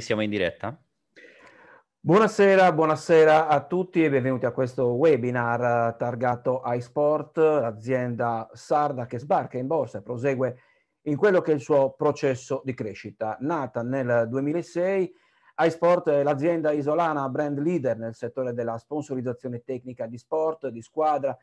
siamo in diretta. Buonasera, buonasera a tutti e benvenuti a questo webinar eh, targato iSport, l'azienda sarda che sbarca in borsa e prosegue in quello che è il suo processo di crescita. Nata nel 2006, iSport è l'azienda isolana brand leader nel settore della sponsorizzazione tecnica di sport, di squadra,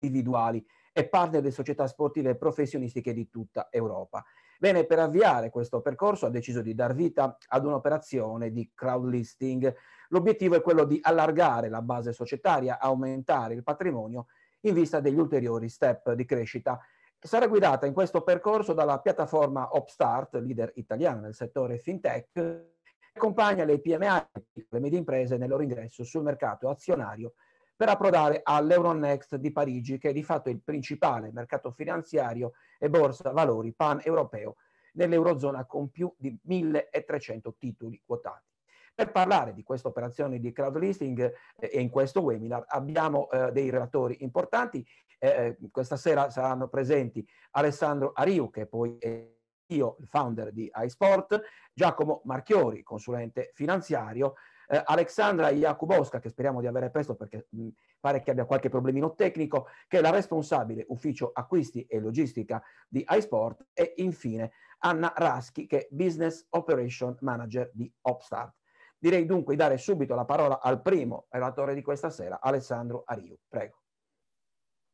individuali e parte delle società sportive professionistiche di tutta Europa. Bene, per avviare questo percorso ha deciso di dar vita ad un'operazione di crowdlisting. L'obiettivo è quello di allargare la base societaria, aumentare il patrimonio in vista degli ulteriori step di crescita. Sarà guidata in questo percorso dalla piattaforma Opstart, leader italiana nel settore fintech, che accompagna le PMI, le medie imprese, nel loro ingresso sul mercato azionario per approdare all'Euronext di Parigi, che è di fatto il principale mercato finanziario e borsa valori pan-europeo nell'Eurozona con più di 1300 titoli quotati. Per parlare di questa operazione di crowdlisting eh, e in questo webinar abbiamo eh, dei relatori importanti. Eh, eh questa sera saranno presenti Alessandro Ariu, che poi è io, il founder di iSport, Giacomo Marchiori, consulente finanziario, eh, Alexandra Jakubowska, che speriamo di avere presto perché mh, pare che abbia qualche problemino tecnico, che è la responsabile ufficio acquisti e logistica di iSport e infine Anna Raschi, che è Business Operation Manager di Opstart. Direi dunque di dare subito la parola al primo relatore di questa sera, Alessandro Ariu. Prego.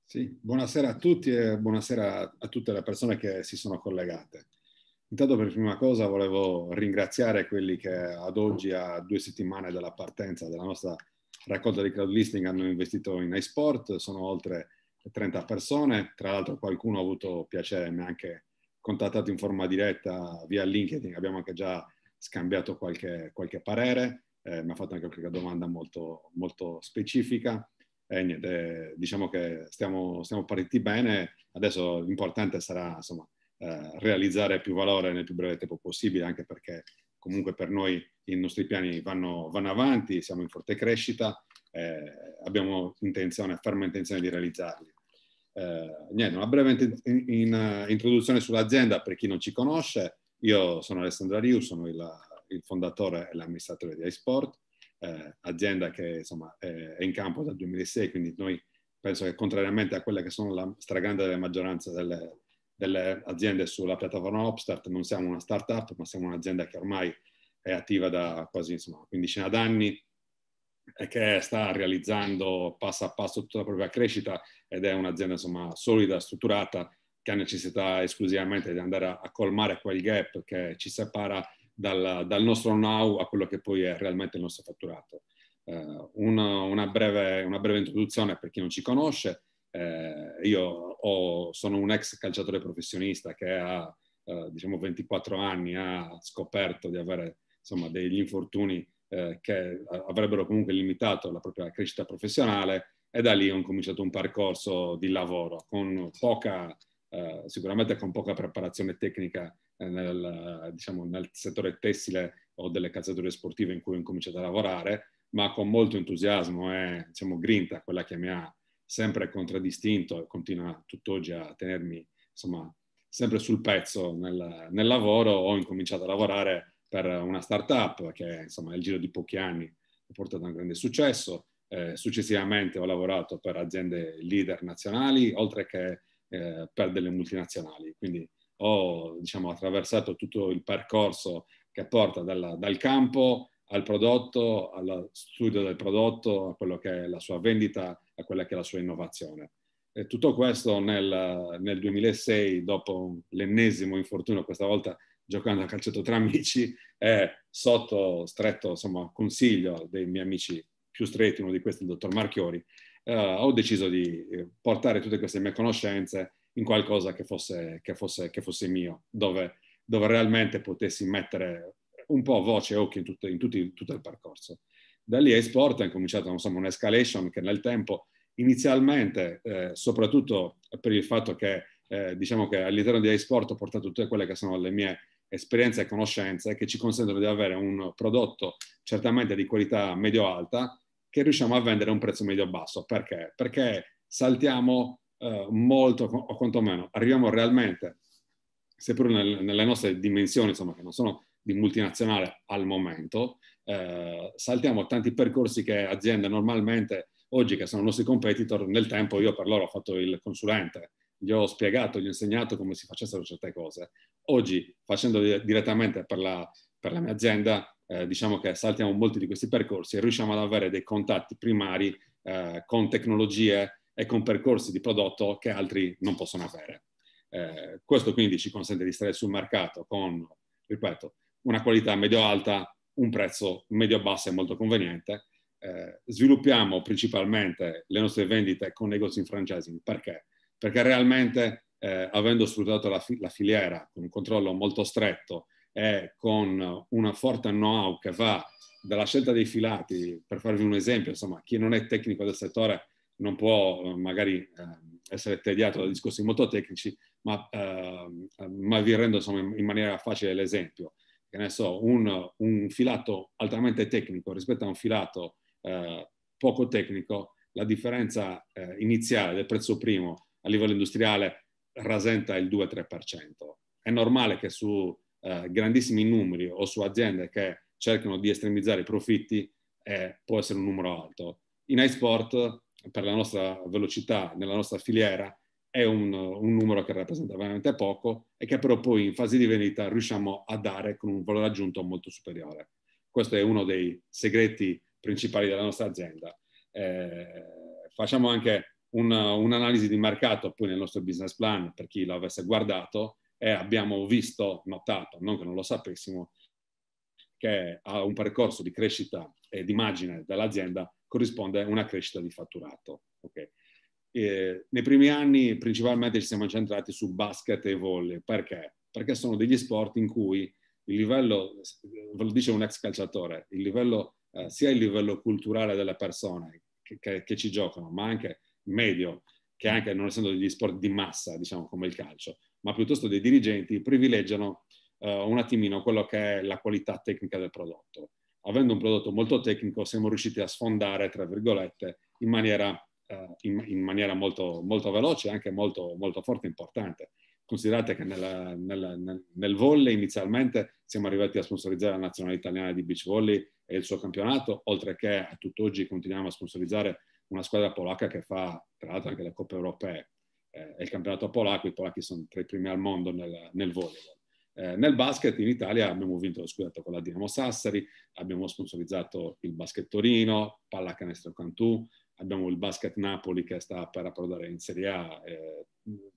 Sì, buonasera a tutti e buonasera a tutte le persone che si sono collegate. Intanto per prima cosa volevo ringraziare quelli che ad oggi, a due settimane dalla partenza della nostra raccolta di crowdlisting, hanno investito in iSport. Sono oltre 30 persone, tra l'altro qualcuno ha avuto piacere, mi ha anche contattato in forma diretta via LinkedIn, abbiamo anche già scambiato qualche, qualche parere, eh, mi ha fatto anche qualche domanda molto, molto specifica. Eh, niente, diciamo che stiamo, stiamo partiti bene, adesso l'importante sarà insomma eh, realizzare più valore nel più breve tempo possibile, anche perché comunque per noi i nostri piani vanno, vanno avanti, siamo in forte crescita, eh, abbiamo intenzione, ferma intenzione di realizzarli. Eh, niente, una breve in, in, eh, introduzione sull'azienda per chi non ci conosce. Io sono Alessandro Riu, sono il, il fondatore e l'amministratore di iSport, eh, azienda che insomma, è, è in campo dal 2006, quindi noi penso che contrariamente a quella che sono la stragrande maggioranza delle, delle aziende sulla piattaforma Upstart, non siamo una startup, ma siamo un'azienda che ormai è attiva da quasi insomma, quindicina d'anni e che sta realizzando passo a passo tutta la propria crescita ed è un'azienda insomma, solida, strutturata, che ha necessità esclusivamente di andare a, a colmare quel gap che ci separa dal, dal, nostro know how a quello che poi è realmente il nostro fatturato. Eh, una, una, breve, una, breve, introduzione per chi non ci conosce. Eh, io ho, sono un ex calciatore professionista che ha, eh, diciamo 24 anni ha scoperto di avere insomma, degli infortuni eh, che eh, avrebbero comunque limitato la propria crescita professionale e da lì ho cominciato un percorso di lavoro con poca, eh, sicuramente con poca preparazione tecnica eh, nel, diciamo, nel settore tessile o delle calzature sportive in cui ho incominciato a lavorare, ma con molto entusiasmo e diciamo, grinta, quella che mi ha sempre contraddistinto e continua tutt'oggi a tenermi insomma sempre sul pezzo nel, nel lavoro, ho incominciato a lavorare per una startup che insomma nel giro di pochi anni ha portato a un grande successo. Eh, successivamente ho lavorato per aziende leader nazionali, oltre che eh, per delle multinazionali. Quindi ho diciamo, attraversato tutto il percorso che porta dalla, dal campo al prodotto, allo studio del prodotto, a quello che è la sua vendita, a quella che è la sua innovazione. E tutto questo nel, nel 2006, dopo l'ennesimo infortunio, questa volta giocando a calcetto tra amici, è sotto stretto insomma, consiglio dei miei amici più stretti, uno di questi il dottor Marchiori, eh, ho deciso di eh, portare tutte queste mie conoscenze in qualcosa che fosse, che fosse, che fosse mio, dove, dove, realmente potessi mettere un po' voce e occhio in, tutto, in, tutti, in tutto il percorso. Da lì eSport è cominciata insomma, un'escalation che nel tempo inizialmente, eh, soprattutto per il fatto che, eh, diciamo che all'interno di eSport ho portato tutte quelle che sono le mie esperienze e conoscenze che ci consentono di avere un prodotto certamente di qualità medio-alta che riusciamo a vendere a un prezzo medio-basso. Perché? Perché saltiamo eh, molto, o quantomeno arriviamo realmente, seppur nel, nelle nostre dimensioni, insomma, che non sono di multinazionale al momento, eh, saltiamo tanti percorsi che aziende normalmente oggi che sono nostri competitor, nel tempo io per loro ho fatto il consulente, gli ho spiegato, gli ho insegnato come si facessero certe cose. Oggi, facendo direttamente per la, per la mia azienda, eh, diciamo che saltiamo molti di questi percorsi e riusciamo ad avere dei contatti primari eh, con tecnologie e con percorsi di prodotto che altri non possono avere. Eh, questo quindi ci consente di stare sul mercato con, ripeto, una qualità medio-alta un prezzo medio-basso e molto conveniente. Eh, sviluppiamo principalmente le nostre vendite con negozi in franchising. Perché? Perché realmente, eh, avendo sfruttato la, fi- la, filiera con un controllo molto stretto e con una forte know-how che va dalla scelta dei filati, per farvi un esempio, insomma, chi non è tecnico del settore non può eh, magari eh, essere tediato da discorsi molto tecnici, ma, eh, ma vi rendo insomma, in maniera facile l'esempio che ne so, un, un filato altamente tecnico rispetto a un filato eh, poco tecnico, la differenza eh, iniziale del prezzo primo a livello industriale rasenta il 2-3%. È normale che su eh, grandissimi numeri o su aziende che cercano di estremizzare i profitti eh, può essere un numero alto. In iSport, per la nostra velocità nella nostra filiera, è un, un, numero che rappresenta veramente poco e che però poi in fase di vendita riusciamo a dare con un valore aggiunto molto superiore. Questo è uno dei segreti principali della nostra azienda. Eh, facciamo anche una, un'analisi di mercato poi nel nostro business plan per chi l'avesse guardato e abbiamo visto, notato, non che non lo sapessimo, che a un percorso di crescita e di margine dell'azienda corrisponde una crescita di fatturato. Okay nei primi anni principalmente ci siamo centrati su basket e volley. Perché? Perché sono degli sport in cui il livello, ve lo dice un ex calciatore, il livello, eh, sia il livello culturale delle persone che, che, che ci giocano, ma anche medio, che anche non essendo degli sport di massa, diciamo come il calcio, ma piuttosto dei dirigenti privilegiano Uh, un attimino quello che è la qualità tecnica del prodotto. Avendo un prodotto molto tecnico siamo riusciti a sfondare, tra virgolette, in maniera eh, in, in, maniera molto, molto veloce e anche molto, molto forte e importante. Considerate che nella, nella, nel, nel volley inizialmente siamo arrivati a sponsorizzare la nazionale italiana di beach volley e il suo campionato, oltre che a tutt'oggi continuiamo a sponsorizzare una squadra polacca che fa tra l'altro anche le coppe europee eh, e il campionato polacco, i polacchi sono tra i primi al mondo nel, nel volleyball. Eh, nel basket in Italia abbiamo vinto lo scudetto con la Dinamo Sassari, abbiamo sponsorizzato il Basket Torino, Pallacanestro Cantù, abbiamo il Basket Napoli che sta per approdare in Serie A, eh,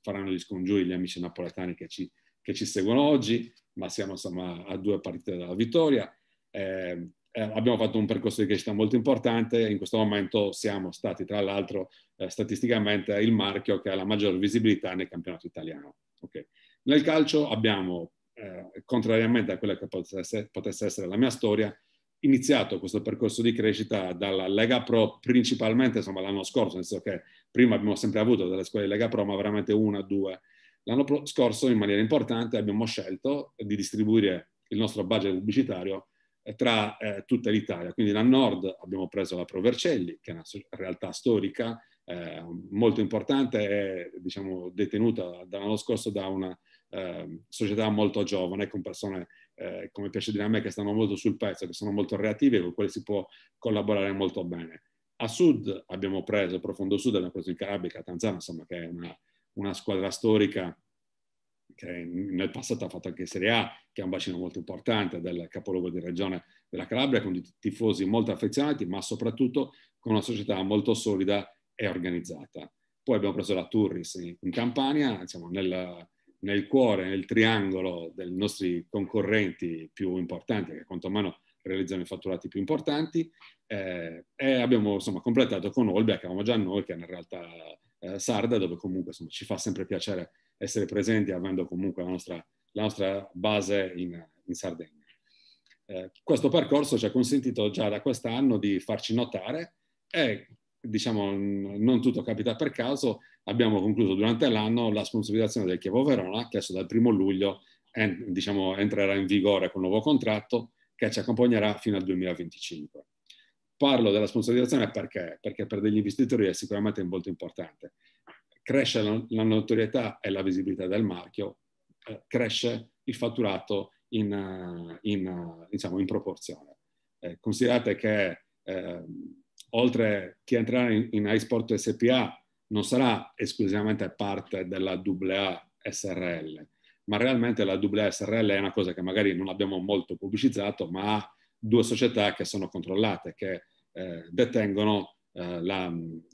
faranno gli scongiuri gli amici napoletani che ci, che ci seguono oggi, ma siamo insomma, a due partite dalla vittoria. Ehm, eh, abbiamo fatto un percorso di crescita molto importante, in questo momento siamo stati tra l'altro eh, statisticamente il marchio che ha la maggior visibilità nel campionato italiano. Okay. Nel calcio abbiamo, eh, contrariamente a quella che potesse, potesse essere la mia storia, iniziato questo percorso di crescita dalla Lega Pro principalmente insomma, l'anno scorso, nel senso che prima abbiamo sempre avuto delle scuole di Lega Pro, ma veramente una, due. L'anno scorso in maniera importante abbiamo scelto di distribuire il nostro budget pubblicitario eh, tra eh, tutta l'Italia. Quindi da nord abbiamo preso la Pro Vercelli, che è una realtà storica eh, molto importante, è diciamo, detenuta dall'anno scorso da una eh, società molto giovane, con persone eh, come me, che stanno molto sul pezzo, che sono molto reattive, con quelle si può collaborare molto bene. A sud abbiamo preso, profondo sud, abbiamo preso il Carabica, Tanzania, insomma, che è una, una squadra storica che nel passato ha fatto anche Serie A, che è un bacino molto importante del capoluogo di regione della Calabria, con tifosi molto affezionati, ma soprattutto con una società molto solida e organizzata. Poi abbiamo preso la Turris in Campania, insomma, nel, nel cuore, nel triangolo dei nostri concorrenti più importanti, che quantomeno realizzano i fatturati più importanti, eh, e abbiamo insomma, completato con Olbia, che avevamo già noi, che è una realtà eh, sarda, dove comunque insomma, ci fa sempre piacere essere presenti, avendo comunque la nostra, la nostra base in, in Sardegna. Eh, questo percorso ci ha consentito già da quest'anno di farci notare e diciamo, non tutto capita per caso, abbiamo concluso durante l'anno la sponsorizzazione del Chievo Verona, che adesso dal primo luglio en, diciamo, entrerà in vigore con il nuovo contratto che ci accompagnerà fino al 2025. Parlo della sponsorizzazione perché? Perché per degli investitori è sicuramente molto importante. Cresce la, notorietà e la visibilità del marchio, eh, cresce il fatturato in, in, diciamo, in proporzione. Eh, considerate che eh, oltre chi entrerà in, in iSport SPA non sarà esclusivamente parte della AA SRL, ma realmente la AA SRL è una cosa che magari non abbiamo molto pubblicizzato, ma ha due società che sono controllate, che eh, detengono eh, la,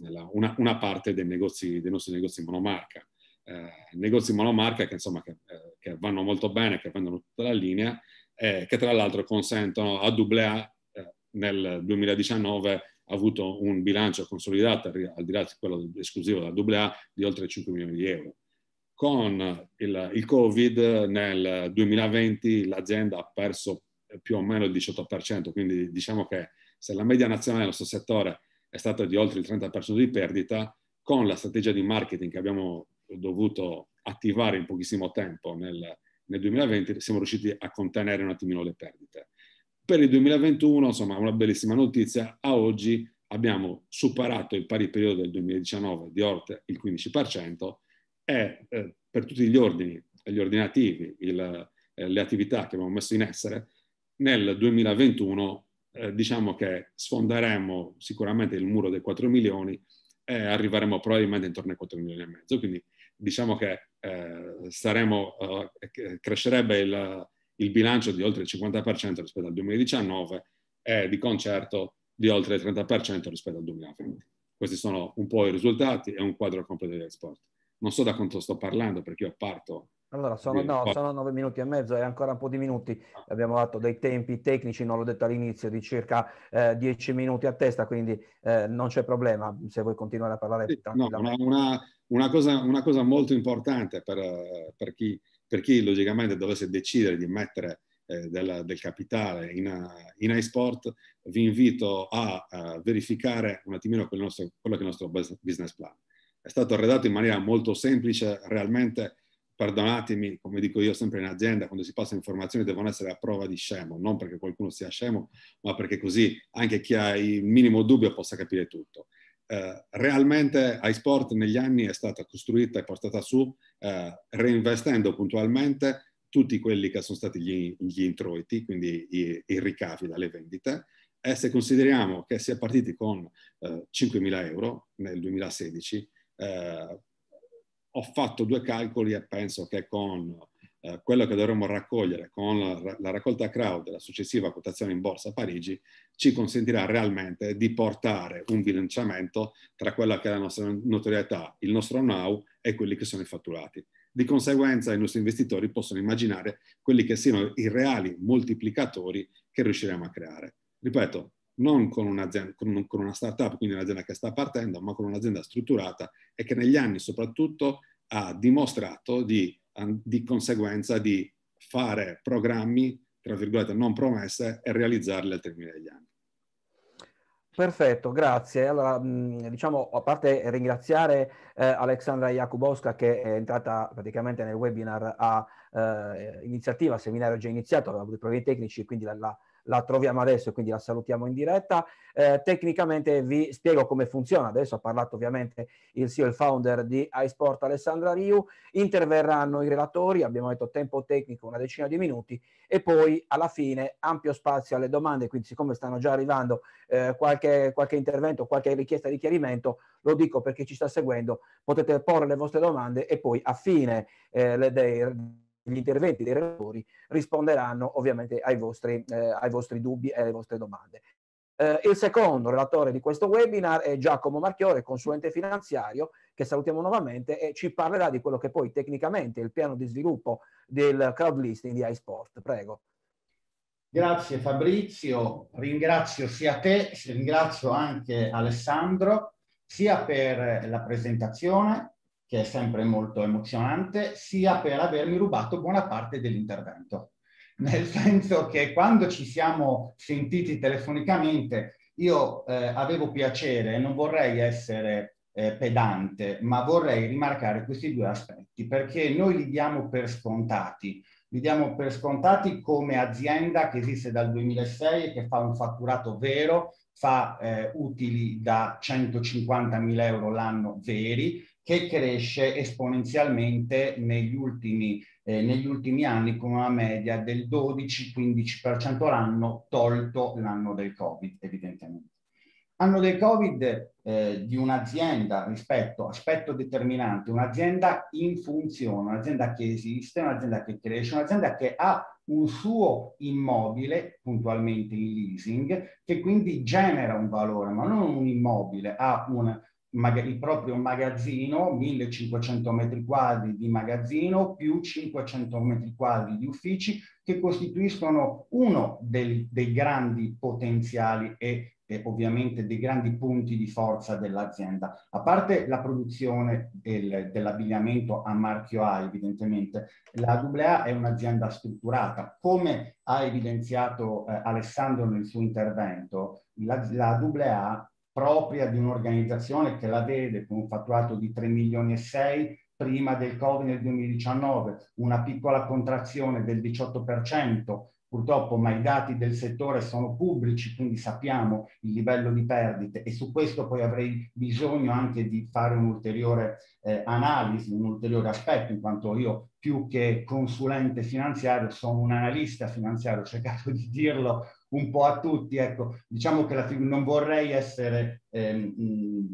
la, una, una, parte dei, negozi, dei, nostri negozi monomarca. Eh, negozi monomarca che, insomma, che, eh, che, vanno molto bene, che vendono tutta la linea, eh, che tra l'altro consentono a AA eh, nel 2019 avuto un bilancio consolidato, al di là di quello esclusivo della AA, di oltre 5 milioni di euro. Con il, il Covid nel 2020 l'azienda ha perso eh, più o meno il 18%, quindi diciamo che se la media nazionale del nostro settore è stata di oltre il 30% di perdita, con la strategia di marketing che abbiamo dovuto attivare in pochissimo tempo nel, nel 2020 siamo riusciti a contenere un attimino le perdite. Per il 2021, insomma, una bellissima notizia, a oggi abbiamo superato il pari periodo del 2019 di Orte il 15% e eh, per tutti gli ordini, gli ordinativi, il, eh, le attività che abbiamo messo in essere, nel 2021 eh, diciamo che sfonderemo sicuramente il muro dei 4 milioni e arriveremo probabilmente intorno ai 4 milioni e mezzo, quindi diciamo che eh, saremo, eh, crescerebbe il, il bilancio di oltre il 50% rispetto al 2019 e di concerto di oltre il 30% rispetto al 2020. Questi sono un po' i risultati e un quadro completo degli export. Non so da quanto sto parlando perché io parto. Allora, sono, no, sono 9 minuti e mezzo e ancora un po' di minuti. Ah. Abbiamo dato dei tempi tecnici, non l'ho detto all'inizio, di circa eh, 10 minuti a testa, quindi eh, non c'è problema se vuoi continuare a parlare. Sì, no, una, una, una, cosa, una, cosa, molto importante per, eh, per chi per chi logicamente dovesse decidere di mettere eh, del, del, capitale in, eh, in iSport, vi invito a, a verificare un attimino quello, nostro, quello che è il nostro business plan. È stato redatto in maniera molto semplice, realmente perdonatemi, come dico io sempre in azienda, quando si passa informazioni devono essere a prova di scemo, non perché qualcuno sia scemo, ma perché così anche chi ha il minimo dubbio possa capire tutto eh, realmente iSport negli anni è stata costruita e portata su eh, reinvestendo puntualmente tutti quelli che sono stati gli, gli introiti, quindi i, i, ricavi dalle vendite. E se consideriamo che si è partiti con eh, 5.000 euro nel 2016, eh, ho fatto due calcoli e penso che con eh, quello che dovremmo raccogliere con la, la raccolta crowd e la successiva quotazione in borsa a Parigi ci consentirà realmente di portare un bilanciamento tra quella che è la nostra notorietà, il nostro know e quelli che sono i fatturati. Di conseguenza i nostri investitori possono immaginare quelli che siano i reali moltiplicatori che riusciremo a creare. Ripeto, non con, con, con una startup, quindi un'azienda che sta partendo, ma con un'azienda strutturata e che negli anni soprattutto ha dimostrato di di conseguenza di fare programmi, tra virgolette, non promesse e realizzarli al termine degli anni. Perfetto, grazie. Allora, mm, diciamo, a parte ringraziare eh, Alexandra Jakubowska che è entrata praticamente nel webinar a eh, iniziativa, seminario già iniziato, aveva avuto i problemi tecnici, quindi la, la la troviamo adesso e quindi la salutiamo in diretta. Eh, tecnicamente vi spiego come funziona. Adesso ha parlato ovviamente il CEO e il founder di iSport Alessandra Riu. Interverranno i relatori, abbiamo detto tempo tecnico una decina di minuti e poi alla fine ampio spazio alle domande, quindi siccome stanno già arrivando eh, qualche, qualche intervento, qualche richiesta di chiarimento, lo dico per chi ci sta seguendo, potete porre le vostre domande e poi a fine eh, dei gli interventi dei relatori risponderanno ovviamente ai vostri, eh, ai vostri dubbi e alle vostre domande. Eh, il secondo relatore di questo webinar è Giacomo Marchiore, consulente finanziario, che salutiamo nuovamente e ci parlerà di quello che poi tecnicamente è il piano di sviluppo del crowd listing di iSport. Prego. Grazie Fabrizio, ringrazio sia te, ringrazio anche Alessandro, sia per la presentazione, che è sempre molto emozionante, sia per avermi rubato buona parte dell'intervento. Nel senso che quando ci siamo sentiti telefonicamente, io eh, avevo piacere, non vorrei essere eh, pedante, ma vorrei rimarcare questi due aspetti, perché noi li diamo per scontati. Li diamo per scontati come azienda che esiste dal 2006 e che fa un fatturato vero, fa eh, utili da 150 mila euro l'anno veri, che cresce esponenzialmente negli ultimi, eh, negli ultimi anni con una media del 12-15% l'anno, tolto l'anno del Covid evidentemente. Anno del Covid eh, di un'azienda rispetto, aspetto determinante, un'azienda in funzione, un'azienda che esiste, un'azienda che cresce, un'azienda che ha un suo immobile, puntualmente in leasing, che quindi genera un valore, ma non un immobile, ha un, il proprio magazzino, 1500 metri quadri di magazzino più 500 metri quadri di uffici che costituiscono uno dei, dei grandi potenziali e eh, ovviamente dei grandi punti di forza dell'azienda. A parte la produzione del, dell'abbigliamento a marchio A, evidentemente, la AA è un'azienda strutturata. Come ha evidenziato eh, Alessandro nel suo intervento, la, la AA propria di un'organizzazione che la vede con un fatturato di 3 milioni e 6 prima del Covid nel 2019, una piccola contrazione del 18%, purtroppo ma i dati del settore sono pubblici, quindi sappiamo il livello di perdite e su questo poi avrei bisogno anche di fare un'ulteriore eh, analisi, un ulteriore aspetto, in quanto io più che consulente finanziario sono un analista finanziario, ho cercato di dirlo un po' a tutti. Ecco, diciamo che la, non vorrei essere, ehm,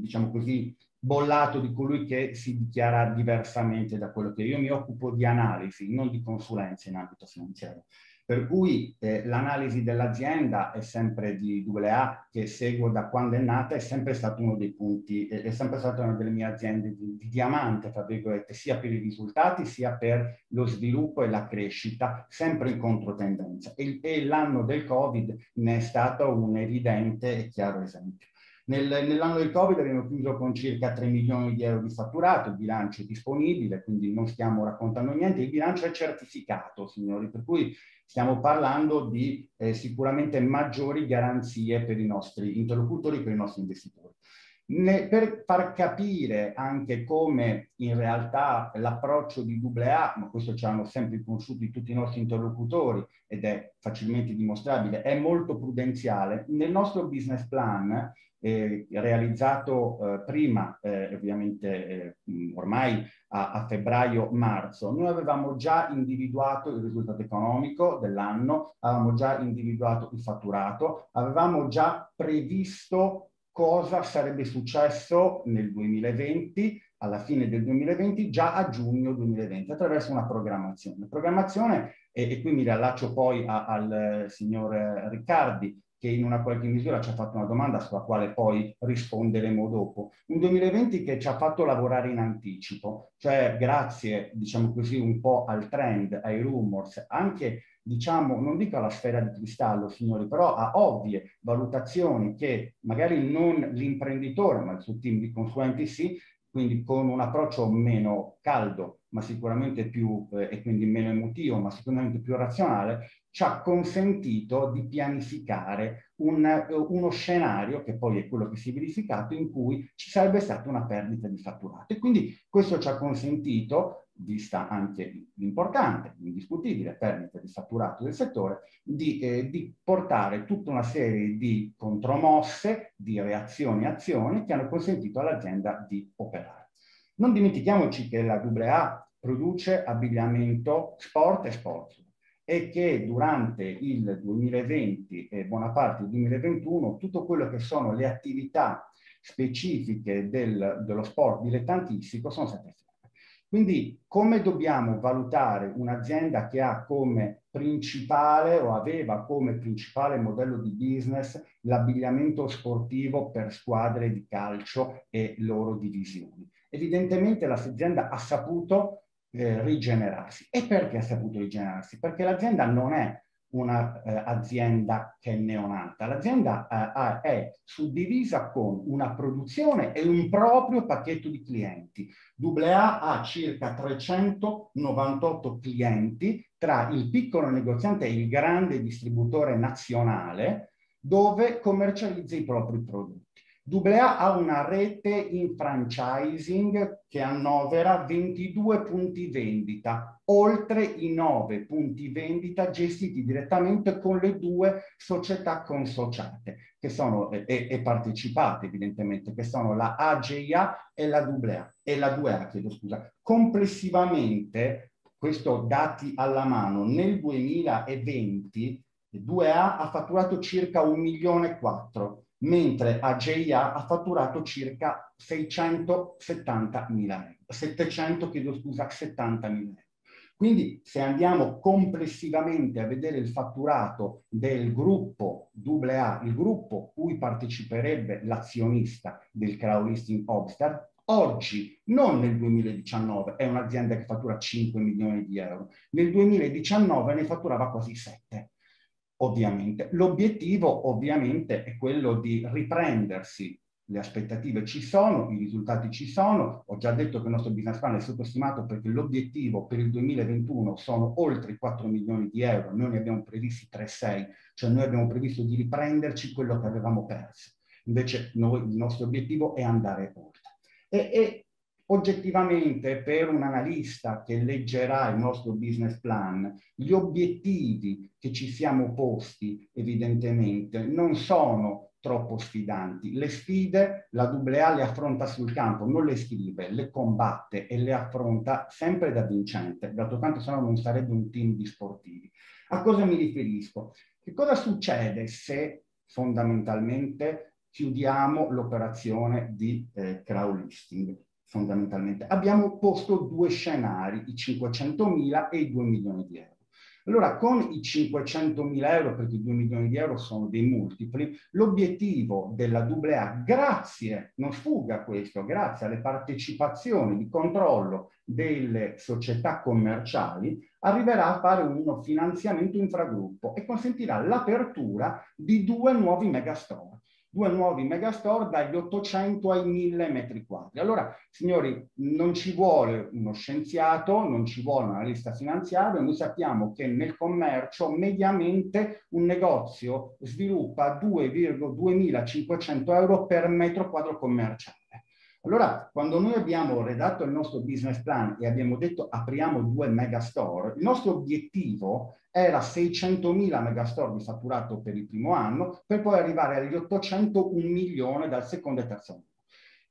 diciamo così, bollato di colui che si dichiara diversamente da quello che io mi occupo di analisi, non di consulenza in ambito finanziario. Per cui eh, l'analisi dell'azienda è sempre di AA, che seguo da quando è nata, è sempre stato uno dei punti, è, è sempre stata una delle mie aziende di, di diamante, tra virgolette, sia per i risultati sia per lo sviluppo e la crescita, sempre in controtendenza. E, e l'anno del Covid ne è stato un evidente e chiaro esempio. Nel, nell'anno del Covid abbiamo chiuso con circa 3 milioni di euro di fatturato, il bilancio è disponibile, quindi non stiamo raccontando niente, il bilancio è certificato, signori, per cui stiamo parlando di eh, sicuramente maggiori garanzie per i nostri interlocutori, per i nostri investitori. Ne, per far capire anche come in realtà l'approccio di AA, ma questo ci hanno sempre conosciuti tutti i nostri interlocutori ed è facilmente dimostrabile, è molto prudenziale, nel nostro business plan eh, realizzato eh, prima, eh, ovviamente eh, ormai a, a febbraio-marzo, noi avevamo già individuato il risultato economico dell'anno, avevamo già individuato il fatturato, avevamo già previsto cosa sarebbe successo nel 2020 alla fine del 2020, già a giugno 2020, attraverso una programmazione. La programmazione, e, e qui mi riallaccio poi a, al eh, signor eh, Riccardi, che in una qualche misura ci ha fatto una domanda sulla quale poi risponderemo dopo. Un 2020 che ci ha fatto lavorare in anticipo, cioè grazie, diciamo così, un po' al trend, ai rumors, anche, diciamo, non dico alla sfera di cristallo, signori, però a ovvie valutazioni che magari non l'imprenditore, ma il suo team di consulenti sì, quindi con un approccio meno caldo, ma sicuramente più, eh, e quindi meno emotivo, ma sicuramente più razionale, ci ha consentito di pianificare un, eh, uno scenario, che poi è quello che si è verificato, in cui ci sarebbe stata una perdita di fatturato. E quindi questo ci ha consentito vista anche l'importante, indiscutibile perdita di fatturato del settore, di, eh, di, portare tutta una serie di contromosse, di reazioni e azioni che hanno consentito all'azienda di operare. Non dimentichiamoci che la WA produce abbigliamento sport e sport e che durante il 2020 e buona parte del 2021 tutto quello che sono le attività specifiche del, dello sport dilettantistico sono state quindi come dobbiamo valutare un'azienda che ha come principale o aveva come principale modello di business l'abbigliamento sportivo per squadre di calcio e loro divisioni? Evidentemente l'azienda ha saputo eh, rigenerarsi. E perché ha saputo rigenerarsi? Perché l'azienda non è un'azienda eh, che è neonata. L'azienda eh, è suddivisa con una produzione e un proprio pacchetto di clienti. AA ha circa 398 clienti tra il piccolo negoziante e il grande distributore nazionale dove commercializza i propri prodotti. Dublea ha una rete in franchising che annovera 22 punti vendita, oltre i 9 punti vendita gestiti direttamente con le due società consociate che sono, e, e partecipate evidentemente, che sono la AGIA e la Dublea, e la 2A, chiedo scusa. Complessivamente, questo dati alla mano, nel 2020 2A ha fatturato circa 1 milione e 4 mentre AJA ha fatturato circa 670 mila euro, 700, mila euro. Quindi se andiamo complessivamente a vedere il fatturato del gruppo AA, il gruppo cui parteciperebbe l'azionista del crowdlisting Obstar, oggi, non nel 2019, è un'azienda che fattura 5 milioni di euro, nel 2019 ne fatturava quasi 7 ovviamente. L'obiettivo ovviamente è quello di riprendersi le aspettative ci sono, i risultati ci sono, ho già detto che il nostro business plan è sottostimato perché l'obiettivo per il 2021 sono oltre 4 milioni di euro, noi ne abbiamo previsti 3,6, cioè noi abbiamo previsto di riprenderci quello che avevamo perso, invece noi, il nostro obiettivo è andare oltre. E, e oggettivamente per un analista che leggerà il nostro business plan, gli obiettivi che ci siamo posti evidentemente non sono troppo sfidanti. Le sfide la AA le affronta sul campo, non le scrive, le combatte e le affronta sempre da vincente, dato tanto se no non sarebbe un team di sportivi. A cosa mi riferisco? Che cosa succede se fondamentalmente chiudiamo l'operazione di eh, crowdlisting? fondamentalmente. Abbiamo posto due scenari, i 500.000 e i 2 milioni di euro. Allora, con i 500.000 euro, perché i 2 milioni di euro sono dei multipli, l'obiettivo della AA, grazie, non sfuga questo, grazie alle partecipazioni di controllo delle società commerciali, arriverà a fare uno finanziamento infragruppo e consentirà l'apertura di due nuovi megastore due nuovi megastore dagli 800 ai 1000 metri quadri. Allora, signori, non ci vuole uno scienziato, non ci vuole una lista finanziaria, noi sappiamo che nel commercio mediamente un negozio sviluppa 2,2500 euro per metro quadro commerciale. Allora, quando noi abbiamo redatto il nostro business plan e abbiamo detto apriamo due megastore, il nostro obiettivo era 600.000 megastore di fatturato per il primo anno, per poi arrivare agli 801 milioni dal secondo e terzo anno.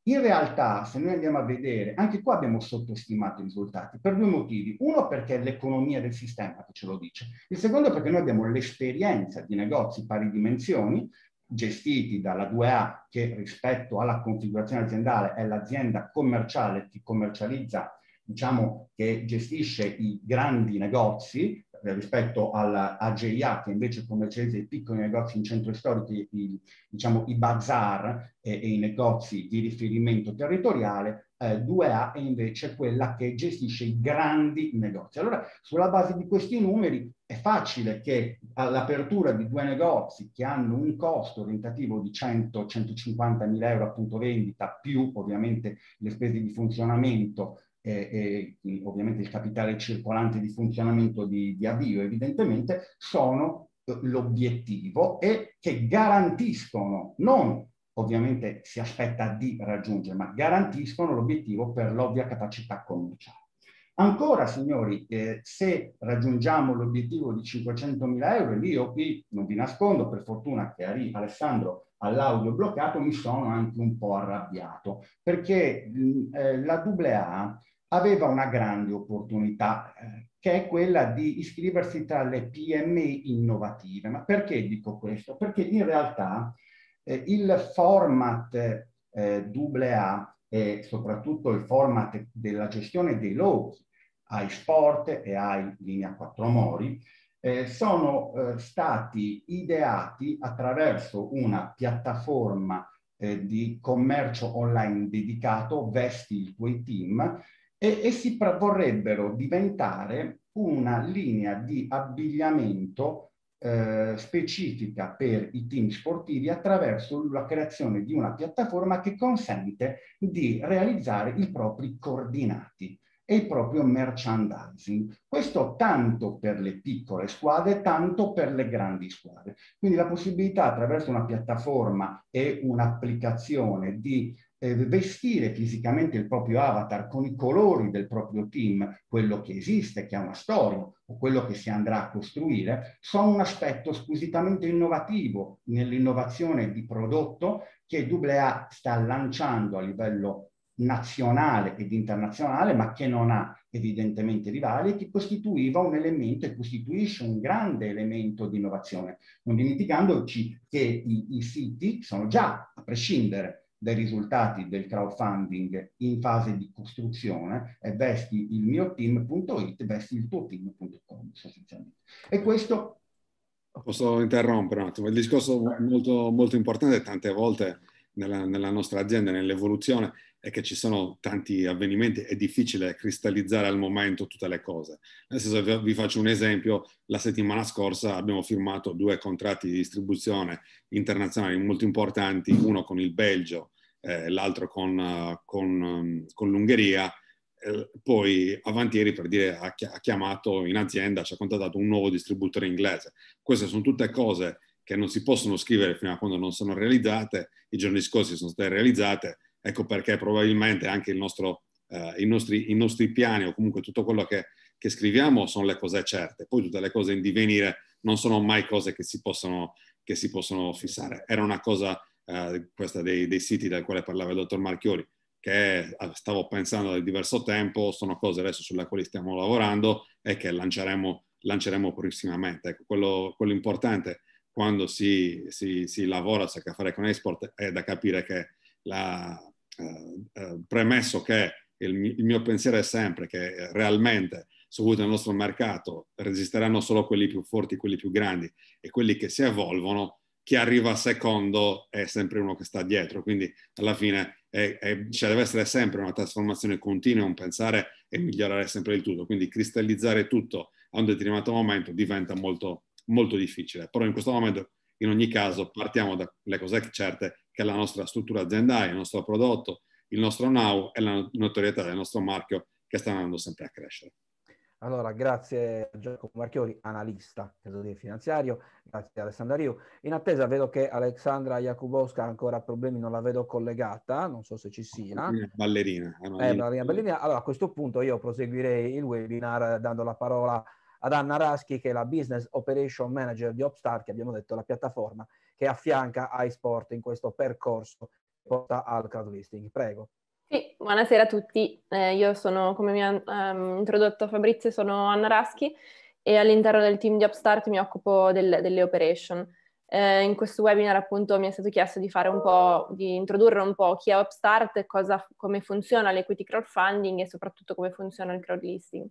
In realtà, se noi andiamo a vedere, anche qua abbiamo sottostimato i risultati per due motivi. Uno perché è l'economia del sistema che ce lo dice. Il secondo perché noi abbiamo l'esperienza di negozi pari dimensioni gestiti dalla 2A che rispetto alla configurazione aziendale è l'azienda commerciale che commercializza, diciamo, che gestisce i grandi negozi eh, rispetto alla AGIA che invece commercializza i piccoli negozi in centro storico, i, diciamo, i bazar e, eh, e, i negozi di riferimento territoriale, eh, 2A è invece quella che gestisce i grandi negozi. Allora, sulla base di questi numeri è facile che all'apertura di due negozi che hanno un costo orientativo di 100-150 mila euro appunto vendita, più ovviamente le spese di funzionamento e, e ovviamente il capitale circolante di funzionamento di, di avvio evidentemente, sono eh, l'obiettivo e che garantiscono, non ovviamente si aspetta di raggiungere, ma garantiscono l'obiettivo per l'ovvia capacità commerciale. Ancora, signori, eh, se raggiungiamo l'obiettivo di 500 mila euro, e io qui non vi nascondo, per fortuna che Ari, Alessandro all'audio bloccato, mi sono anche un po' arrabbiato, perché eh, la AA aveva una grande opportunità eh, che è quella di iscriversi tra le PMI innovative. Ma perché dico questo? Perché in realtà eh, il format eh, AA eh, e soprattutto il format della gestione dei loghi ai sport e ai linea 4 mori eh, sono eh, stati ideati attraverso una piattaforma eh, di commercio online dedicato, Vesti il tuo team, e, e si vorrebbero diventare una linea di abbigliamento eh, specifica per i team sportivi attraverso la creazione di una piattaforma che consente di realizzare i propri coordinati e il proprio merchandising. Questo tanto per le piccole squadre, tanto per le grandi squadre. Quindi la possibilità attraverso una piattaforma e un'applicazione di eh, vestire fisicamente il proprio avatar con i colori del proprio team, quello che esiste, che ha una storia o quello che si andrà a costruire, sono un aspetto squisitamente innovativo nell'innovazione di prodotto che Dublea sta lanciando a livello nazionale ed internazionale, ma che non ha evidentemente rivali e che costituiva un elemento e costituisce un grande elemento di innovazione, non dimenticandoci che i, i siti sono già, a prescindere, dei risultati del crowdfunding in fase di costruzione e vesti il mio team.it, vesti il tuo team.com sostanzialmente. E questo... Posso interrompere un attimo? Il discorso molto, molto importante tante volte nella, nella nostra azienda, nell'evoluzione, è che ci sono tanti avvenimenti, è difficile cristallizzare al momento tutte le cose. Nel senso, vi faccio un esempio, la settimana scorsa abbiamo firmato due contratti di distribuzione internazionali molto importanti, uno con il Belgio eh, l'altro con, eh, con, ehm, con l'Ungheria, eh, poi Avantieri per dire ha, chiamato in azienda, ci ha contattato un nuovo distributore inglese. Queste sono tutte cose che non si possono scrivere fino a quando non sono realizzate, i giorni scorsi sono state realizzate, ecco perché probabilmente anche nostro, eh, i, nostri, i, nostri, piani o comunque tutto quello che, che, scriviamo sono le cose certe, poi tutte le cose in divenire non sono mai cose che si possono, che si possono fissare. Era una cosa eh, questa dei, dei, siti del quale parlava il dottor Marchiori, che ah, stavo pensando da diverso tempo, sono cose adesso sulle quali stiamo lavorando e che lanceremo, lanceremo prossimamente. Ecco, quello, quello importante quando si, si, si lavora, si ha a che fare con export, è da capire che la, eh, eh premesso che il, il, mio pensiero è sempre che realmente subito nel nostro mercato resisteranno solo quelli più forti, quelli più grandi e quelli che si evolvono, chi arriva secondo è sempre uno che sta dietro, quindi alla fine è, è, cioè deve essere sempre una trasformazione continua, un pensare e migliorare sempre il tutto, quindi cristallizzare tutto a un determinato momento diventa molto, molto difficile, però in questo momento in ogni caso partiamo dalle cose certe che è la nostra struttura aziendale, il nostro prodotto, il nostro know e la notorietà del nostro marchio che sta andando sempre a crescere. Allora, grazie Giacomo Marchiori, analista tesoriere finanziario, grazie Alessandra Riu. In attesa vedo che Alexandra Jakubowska ha ancora problemi, non la vedo collegata, non so se ci sia. Ballerina. Eh, eh ballerina, ballerina. Allora, a questo punto io proseguirei il webinar dando la parola ad Anna Raschi, che è la Business Operation Manager di Opstar, che abbiamo detto la piattaforma che affianca iSport in questo percorso che porta al crowdlisting. Prego. Sì, buonasera a tutti. Eh, io sono, come mi ha ehm, introdotto Fabrizio, sono Anna Raschi e all'interno del team di Upstart mi occupo del, delle operation. Eh, in questo webinar appunto mi è stato chiesto di fare un po', di introdurre un po' chi è Upstart, cosa, come funziona l'equity crowdfunding e soprattutto come funziona il crowdlisting.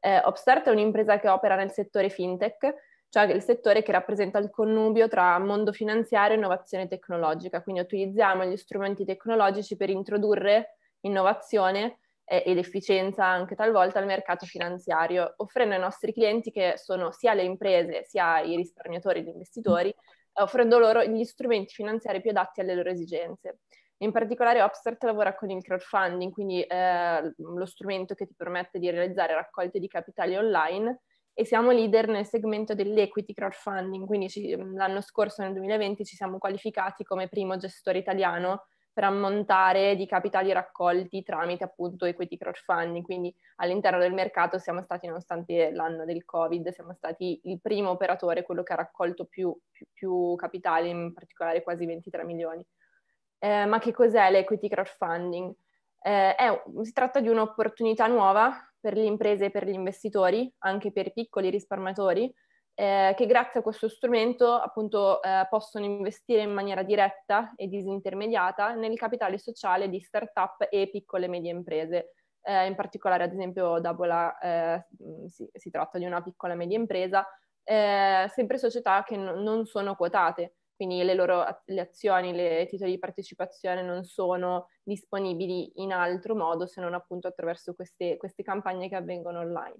Eh, Upstart è un'impresa che opera nel settore fintech cioè il settore che rappresenta il connubio tra mondo finanziario e innovazione tecnologica. Quindi utilizziamo gli strumenti tecnologici per introdurre innovazione ed efficienza anche talvolta al mercato finanziario, offrendo ai nostri clienti che sono sia le imprese sia i risparmiatori e gli investitori, offrendo loro gli strumenti finanziari più adatti alle loro esigenze. In particolare Obstart lavora con il crowdfunding, quindi eh, lo strumento che ti permette di realizzare raccolte di capitali online e siamo leader nel segmento dell'equity crowdfunding, quindi ci, mm, l'anno scorso nel 2020 ci siamo qualificati come primo gestore italiano per ammontare di capitali raccolti tramite appunto equity crowdfunding, quindi all'interno del mercato siamo stati, nonostante l'anno del Covid, siamo stati il primo operatore, quello che ha raccolto più, più, più capitali, in particolare quasi 23 milioni. Eh, ma che cos'è l'equity crowdfunding? Eh, è, si tratta di un'opportunità nuova per le imprese e per gli investitori, anche per i piccoli risparmiatori, eh, che grazie a questo strumento appunto eh, possono investire in maniera diretta e disintermediata nel capitale sociale di start-up e piccole e medie imprese. Eh, in particolare, ad esempio, Dabola eh, si, si, tratta di una piccola e media impresa, eh, sempre società che n- non sono quotate quindi le loro le azioni, i titoli di partecipazione non sono disponibili in altro modo se non appunto attraverso queste, queste campagne che avvengono online.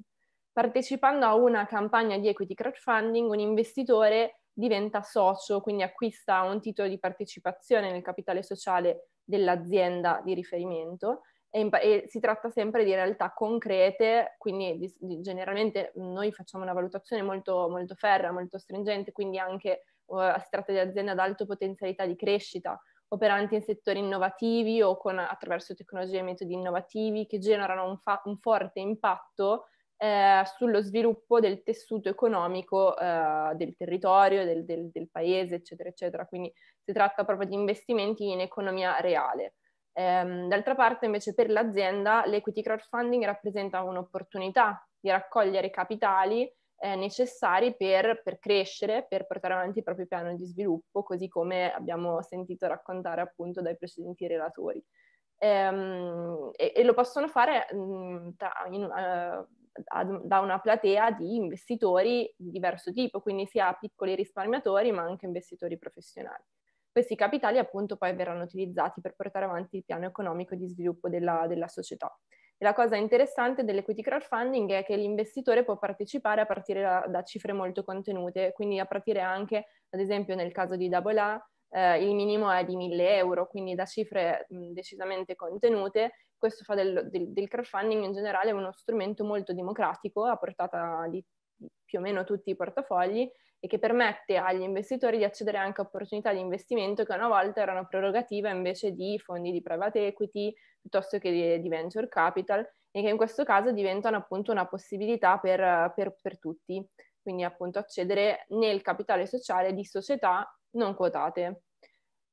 Partecipando a una campagna di equity crowdfunding, un investitore diventa socio, quindi acquista un titolo di partecipazione nel capitale sociale dell'azienda di riferimento e, e, si tratta sempre di realtà concrete, quindi di, di, generalmente noi facciamo una valutazione molto, molto ferrea, molto stringente, quindi anche eh, si tratta di aziende ad alto potenzialità di crescita, operanti in settori innovativi o con, attraverso tecnologie e metodi innovativi che generano un, fa- un forte impatto eh, sullo sviluppo del tessuto economico eh, del territorio, del, del, del, paese, eccetera, eccetera. Quindi si tratta proprio di investimenti in economia reale. Ehm, d'altra parte, invece, per l'azienda l'equity crowdfunding rappresenta un'opportunità di raccogliere capitali eh, necessari per, per, crescere, per portare avanti il proprio piano di sviluppo, così come abbiamo sentito raccontare appunto dai precedenti relatori. Ehm, e, e, lo possono fare mh, mm, in, uh, da una platea di investitori di diverso tipo, quindi sia piccoli risparmiatori ma anche investitori professionali. Questi capitali appunto poi verranno utilizzati per portare avanti il piano economico di sviluppo della, della società. E la cosa interessante dell'equity crowdfunding è che l'investitore può partecipare a partire da, da cifre molto contenute, quindi a partire anche, ad esempio nel caso di Double A, eh, il minimo è di 1000 euro, quindi da cifre mh, decisamente contenute. Questo fa del, del, del, crowdfunding in generale uno strumento molto democratico a portata di più o meno tutti i portafogli e che permette agli investitori di accedere anche a opportunità di investimento che una volta erano prerogativa invece di fondi di private equity piuttosto che di, di venture capital e che in questo caso diventano appunto una possibilità per, per, per tutti, quindi appunto accedere nel capitale sociale di società non quotate.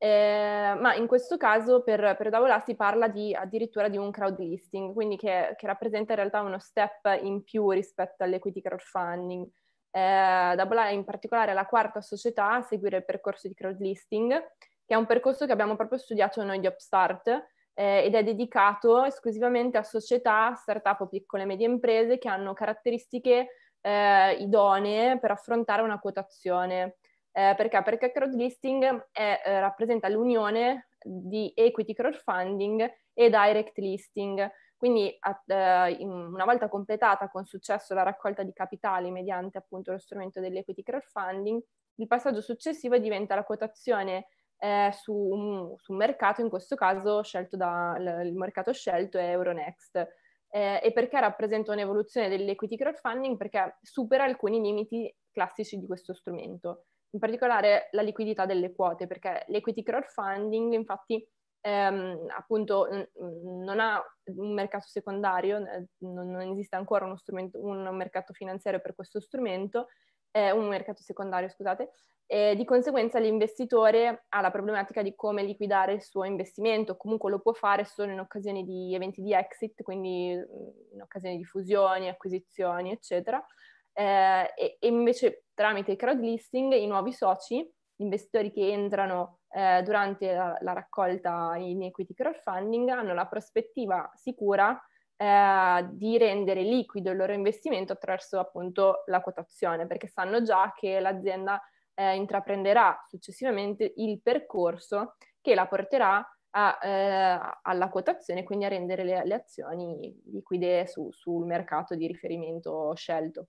Eh, ma in questo caso per, per Davola si parla di, addirittura di un crowd listing, quindi che, che, rappresenta in realtà uno step in più rispetto all'equity crowdfunding, eh, da Bologna in particolare la quarta società a seguire il percorso di crowdlisting, che è un percorso che abbiamo proprio studiato noi di Upstart eh, ed è dedicato esclusivamente a società, startup o piccole e medie imprese che hanno caratteristiche eh, idonee per affrontare una quotazione. Eh, perché? Perché il crowdlisting è, eh, rappresenta l'unione di equity crowdfunding e direct listing, quindi eh, una volta completata con successo la raccolta di capitali mediante appunto lo strumento dell'equity crowdfunding, il passaggio successivo diventa la quotazione eh, su, un, su, un, mercato, in questo caso scelto da, il mercato scelto è Euronext. Eh, e perché rappresenta un'evoluzione dell'equity crowdfunding? Perché supera alcuni limiti classici di questo strumento, in particolare la liquidità delle quote, perché l'equity crowdfunding infatti ehm, appunto n- non ha un mercato secondario, n- non, esiste ancora uno, un mercato finanziario per questo strumento, eh, un mercato secondario, scusate, e di conseguenza l'investitore ha la problematica di come liquidare il suo investimento, comunque lo può fare solo in occasione di eventi di exit, quindi mm, in occasione di fusioni, acquisizioni, eccetera. Eh, e, e invece tramite il crowdlisting i nuovi soci gli investitori che entrano eh, durante la, la, raccolta in equity crowdfunding hanno la prospettiva sicura eh, di rendere liquido il loro investimento attraverso appunto la quotazione, perché sanno già che l'azienda eh, intraprenderà successivamente il percorso che la porterà a, eh, alla quotazione, quindi a rendere le, le azioni liquide su, sul mercato di riferimento scelto.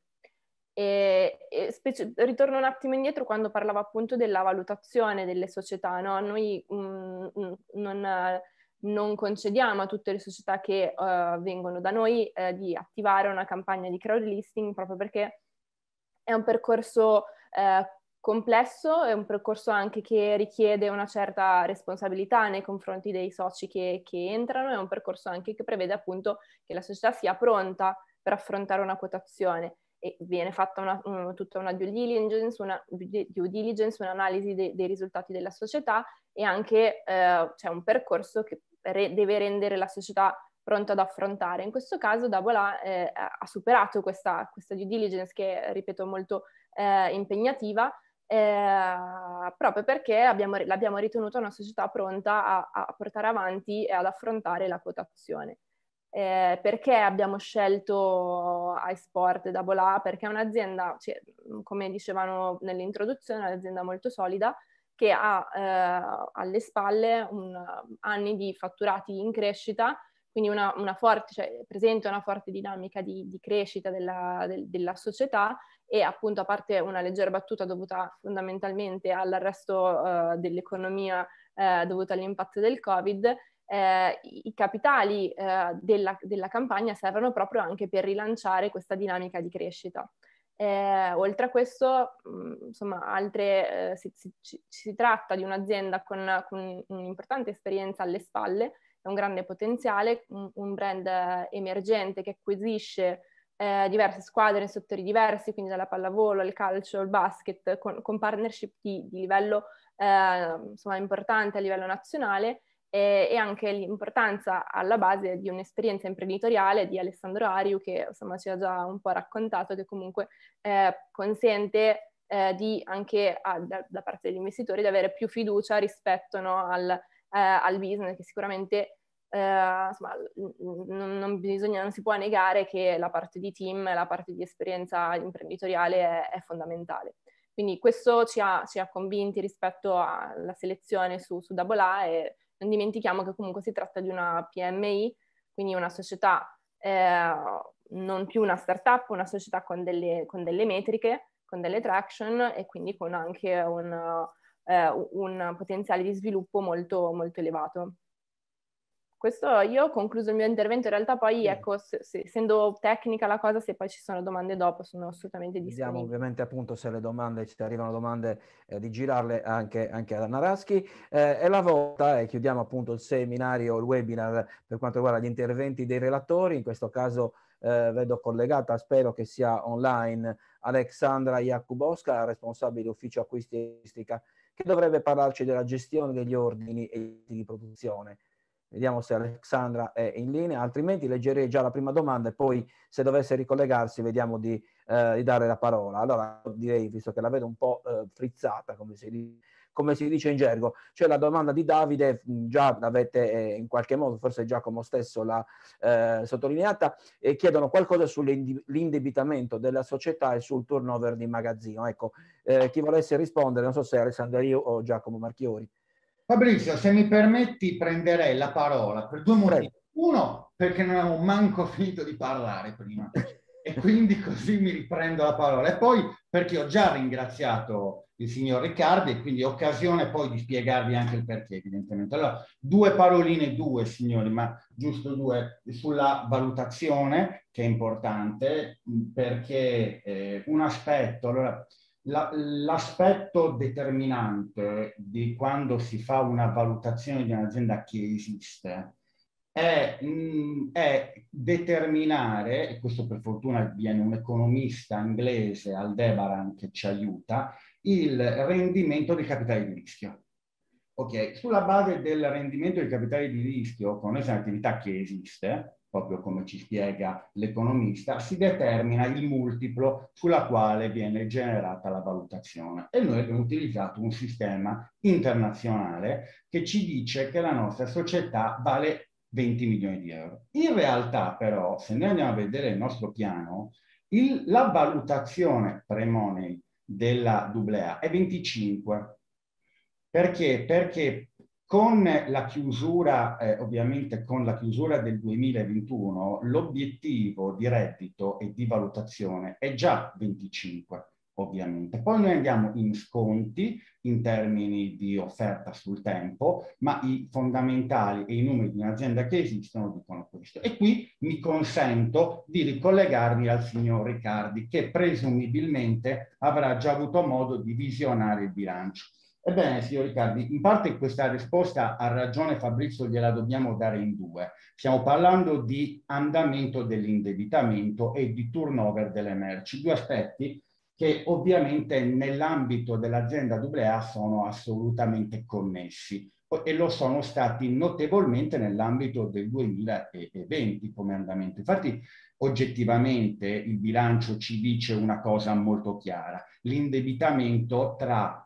E, e specie, ritorno un attimo indietro quando parlavo appunto della valutazione delle società, no? noi mh, mm, mm, non, non, concediamo a tutte le società che uh, vengono da noi uh, di attivare una campagna di crowdlisting proprio perché è un percorso uh, complesso, è un percorso anche che richiede una certa responsabilità nei confronti dei soci che, che, entrano, è un percorso anche che prevede appunto che la società sia pronta per affrontare una quotazione e viene fatta una, una, tutta una due diligence, una, due diligence un'analisi de, dei risultati della società e anche eh, c'è un percorso che re, deve rendere la società pronta ad affrontare. In questo caso Dabola eh, ha superato questa, questa, due diligence che è, ripeto, molto eh, impegnativa, eh, proprio perché abbiamo, l'abbiamo ritenuta una società pronta a, a portare avanti e ad affrontare la quotazione. Eh, perché abbiamo scelto iSport da Bolà? Perché è un'azienda, cioè, come dicevano nell'introduzione, un'azienda molto solida che ha eh, alle spalle un, anni di fatturati in crescita, quindi una, una forte, cioè, presente una forte dinamica di, di crescita della, del, della, società e appunto a parte una leggera battuta dovuta fondamentalmente all'arresto eh, dell'economia eh, dovuta all'impatto del Covid, eh, i capitali eh, della, della, campagna servono proprio anche per rilanciare questa dinamica di crescita. Eh, oltre a questo, mh, mm, insomma, altre, eh, si, si, si, tratta di un'azienda con, con un'importante esperienza alle spalle, un grande potenziale, un, un brand emergente che acquisisce eh, diverse squadre in settori diversi, quindi dalla pallavolo al calcio al basket, con, con partnership di, di livello eh, insomma, importante a livello nazionale e, eh, e anche l'importanza alla base di un'esperienza imprenditoriale di Alessandro Ariu che insomma ci ha già un po' raccontato che comunque eh, consente eh, di anche ah, da, da, parte degli investitori di avere più fiducia rispetto no, al, eh, al, business che sicuramente eh, insomma, non, non, bisogna, non, si può negare che la parte di team, la parte di esperienza imprenditoriale è, è fondamentale. Quindi questo ci ha, ci ha, convinti rispetto alla selezione su, su Double A e non dimentichiamo che comunque si tratta di una PMI, quindi una società eh, non più una startup, una società con delle, con delle, metriche, con delle traction e quindi con anche un, eh, un potenziale di sviluppo molto, molto elevato. Questo io ho concluso il mio intervento, in realtà poi ecco, se, se, essendo tecnica la cosa, se poi ci sono domande dopo sono assolutamente disponibile. Vediamo ovviamente appunto se le domande, ci arrivano domande, eh, di girarle anche, anche ad Anna Raschi. Eh, e la volta, e eh, chiudiamo appunto il seminario, il webinar per quanto riguarda gli interventi dei relatori, in questo caso eh, vedo collegata, spero che sia online, Alexandra Jakubowska, responsabile ufficio acquististica, che dovrebbe parlarci della gestione degli ordini e di produzione Vediamo se Alexandra è in linea, altrimenti leggerei già la prima domanda e poi se dovesse ricollegarsi vediamo di, eh, di dare la parola. Allora direi, visto che la vedo un po' eh, frizzata, come si, dice, come si, dice in gergo, c'è cioè la domanda di Davide, mm, già l'avete eh, in qualche modo, forse Giacomo stesso l'ha eh, sottolineata, chiedono qualcosa sull'indebitamento della società e sul turnover di magazzino. Ecco, eh, chi volesse rispondere, non so se Alessandra io o Giacomo Marchiori. Fabrizio, se mi permetti prenderei la parola per due motivi. Prego. Uno, perché non avevo manco finito di parlare prima e quindi così mi riprendo la parola. E poi perché ho già ringraziato il signor Riccardi e quindi occasione poi di spiegarvi anche il perché evidentemente. Allora, due paroline, due signori, ma giusto due, sulla valutazione che è importante perché eh, un aspetto, allora l'aspetto determinante di quando si fa una valutazione di un'azienda che esiste è, mm, è determinare, e questo per fortuna viene un economista inglese, Aldebaran, che ci aiuta, il rendimento dei capitale di rischio. Ok, sulla base del rendimento dei capitale di rischio, con un'attività che esiste, proprio come ci spiega l'economista, si determina il multiplo sulla quale viene generata la valutazione. E noi abbiamo utilizzato un sistema internazionale che ci dice che la nostra società vale 20 milioni di euro. In realtà però, se noi andiamo a vedere il nostro piano, il, la valutazione pre-money della Dublea è 25. Perché? Perché con la chiusura, eh, ovviamente con la chiusura del 2021, l'obiettivo di reddito e di valutazione è già 25, ovviamente. Poi noi andiamo in sconti in termini di offerta sul tempo, ma i fondamentali e i numeri di un'azienda che esistono dicono questo. E qui mi consento di ricollegarmi al signor Riccardi, che presumibilmente avrà già avuto modo di visionare il bilancio. Ebbene, signor Riccardi, in parte questa risposta ha ragione Fabrizio, gliela dobbiamo dare in due. Stiamo parlando di andamento dell'indebitamento e di turnover delle merci, due aspetti che ovviamente nell'ambito dell'azienda AA sono assolutamente connessi e lo sono stati notevolmente nell'ambito del 2020 come andamento. Infatti oggettivamente il bilancio ci dice una cosa molto chiara, l'indebitamento tra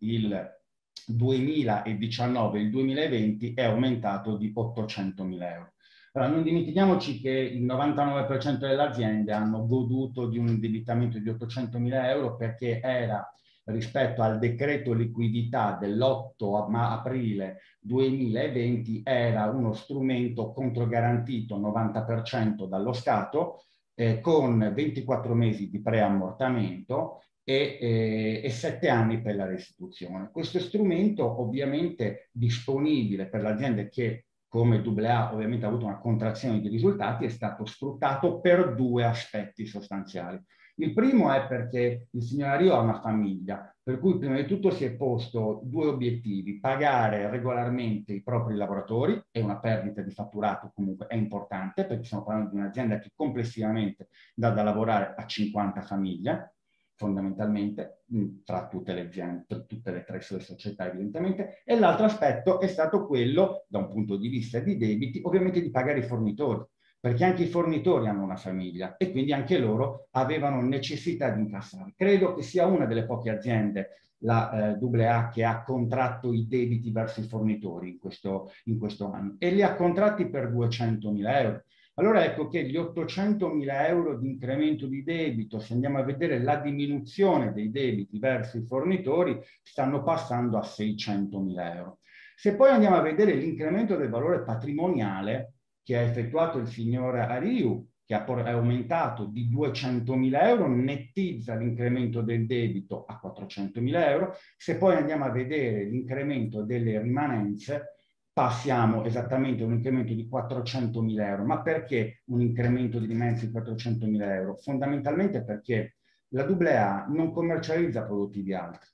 il 2019 e il 2020 è aumentato di 800 mila euro. Allora, non dimentichiamoci che il 99% delle aziende hanno goduto di un indebitamento di 800 mila euro perché era rispetto al decreto liquidità dell'8 aprile 2020 era uno strumento controgarantito 90% dallo Stato eh, con 24 mesi di preammortamento e, eh, e, sette anni per la restituzione. Questo strumento ovviamente disponibile per l'azienda che come AA ovviamente ha avuto una contrazione di risultati è stato sfruttato per due aspetti sostanziali. Il primo è perché il signor Ario ha una famiglia, per cui prima di tutto si è posto due obiettivi, pagare regolarmente i propri lavoratori, è una perdita di fatturato comunque è importante perché stiamo parlando di un'azienda che complessivamente dà da lavorare a 50 famiglie, fondamentalmente mm, tra tutte le, tra tutte le tre sue società evidentemente, e l'altro aspetto è stato quello, da un punto di vista di debiti, ovviamente di pagare i fornitori, perché anche i fornitori hanno una famiglia e quindi anche loro avevano necessità di incassare. Credo che sia una delle poche aziende, la eh, AA, che ha contratto i debiti verso i fornitori in questo, in questo anno e li ha contratti per 200.000 euro allora ecco che gli 800.000 euro di incremento di debito, se andiamo a vedere la diminuzione dei debiti verso i fornitori, stanno passando a 600.000 euro. Se poi andiamo a vedere l'incremento del valore patrimoniale che ha effettuato il signor Ariu, che ha aumentato di 200.000 euro, nettizza l'incremento del debito a 400.000 euro. Se poi andiamo a vedere l'incremento delle rimanenze, passiamo esattamente a un incremento di 400 mila euro. Ma perché un incremento di dimensioni di 400 mila euro? Fondamentalmente perché la AA non commercializza prodotti di altri,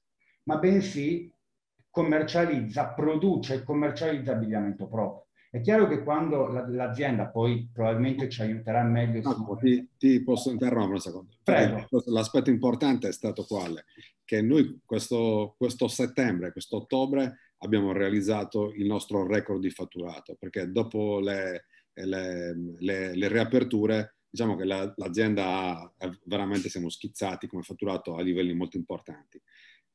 ma bensì commercializza, produce e commercializza abbigliamento proprio. È chiaro che quando l'azienda poi probabilmente ci aiuterà meglio... No, su... ti, ti, posso interrompere un secondo? Prego. L'aspetto importante è stato quale? che noi questo, questo settembre, questo ottobre abbiamo realizzato il nostro record di fatturato, perché dopo le, le, le, le riaperture diciamo che la, l'azienda ha, veramente siamo schizzati come fatturato a livelli molto importanti.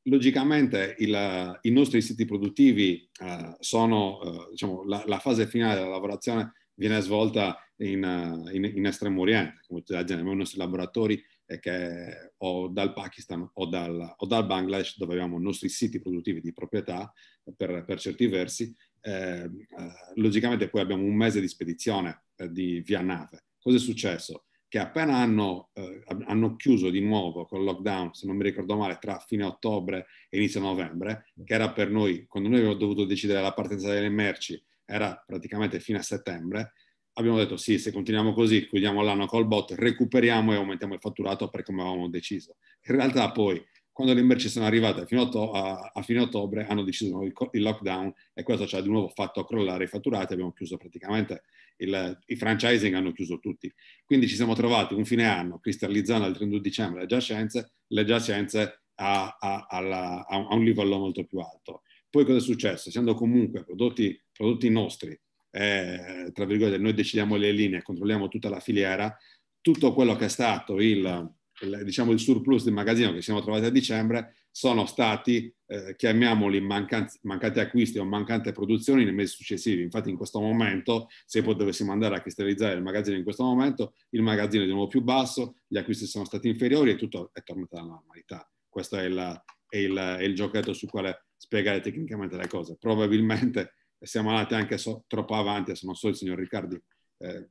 Logicamente il, i nostri siti produttivi eh, sono, eh, diciamo, la, la, fase finale della lavorazione viene svolta in, eh, in, in Estremo Oriente, come tutte le aziende, ma i nostri laboratori che o dal Pakistan o dal, o dal, Bangladesh, dove avevamo i nostri siti produttivi di proprietà per, per certi versi, ehm, eh, logicamente poi abbiamo un mese di spedizione eh, di via nave. Cosa è successo? Che appena hanno, eh, hanno, chiuso di nuovo con il lockdown, se non mi ricordo male, tra fine ottobre e inizio novembre, che era per noi, quando noi abbiamo dovuto decidere la partenza delle merci, era praticamente fine settembre, abbiamo detto sì, se continuiamo così, chiudiamo l'anno col bot, recuperiamo e aumentiamo il fatturato per come avevamo deciso. In realtà poi, quando le merci sono arrivate fino a, a, fine ottobre, hanno deciso il, il, lockdown e questo ci ha di nuovo fatto crollare i fatturati, abbiamo chiuso praticamente, il, i franchising hanno chiuso tutti. Quindi ci siamo trovati un fine anno, cristallizzando il 31 dicembre le giacenze, le giacenze a, a, alla, a un livello molto più alto. Poi cosa è successo? Essendo comunque prodotti, prodotti nostri, eh, tra virgolette, noi decidiamo le linee, controlliamo tutta la filiera, tutto quello che è stato il, il, diciamo, il surplus del magazzino che siamo trovati a dicembre sono stati, eh, chiamiamoli, mancanti, mancanti acquisti o mancante produzioni nei mesi successivi. Infatti in questo momento, se poi dovessimo andare a cristallizzare il magazzino in questo momento, il magazzino è di nuovo più basso, gli acquisti sono stati inferiori e tutto è tornato alla normalità. Questo è il, è il, è il giochetto su quale spiegare tecnicamente le cose. Probabilmente siamo andati anche so, troppo avanti, adesso non so il signor Riccardi eh,